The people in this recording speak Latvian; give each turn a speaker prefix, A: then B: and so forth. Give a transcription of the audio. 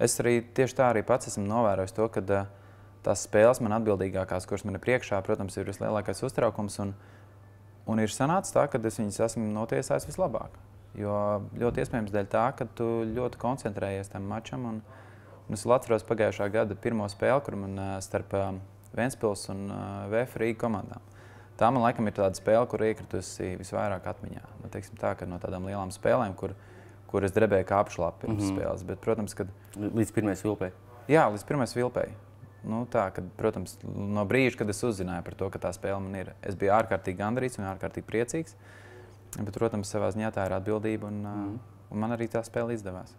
A: Es arī tieši tā arī pats esmu novērojis to, ka eh, tās spēles man atbildīgākās, kuras man ir priekšā, protams, ir vislielākais uztraukums. Un, un ir sanācis tā, ka es viņus esmu notiesājis vislabāk. Jo ļoti iespējams dēļ tā, ka tu ļoti koncentrējies tam mačam. Un, un es atceros pagājušā gada pirmo spēli, kur man eh, starp eh, Ventspils un VF Rīga komandām. Tā man laikam ir tāda spēle, kur iekritusi visvairāk atmiņā. Nu, teiksim tā, ka no tādām lielām spēlēm, kur kur es drebēju kā apšlāpu pirms mm -hmm. spēles. Bet, protams, kad... Līdz pirmajai vilpei. Jā, līdz pirmajai vilpei. Nu, tā, kad, protams, no brīža, kad es uzzināju par to, ka tā spēle man ir, es biju ārkārtīgi gandarīts un ārkārtīgi priecīgs. Bet, protams, savā ziņā tā ir atbildība, un, mm. un man arī tā spēle izdevās.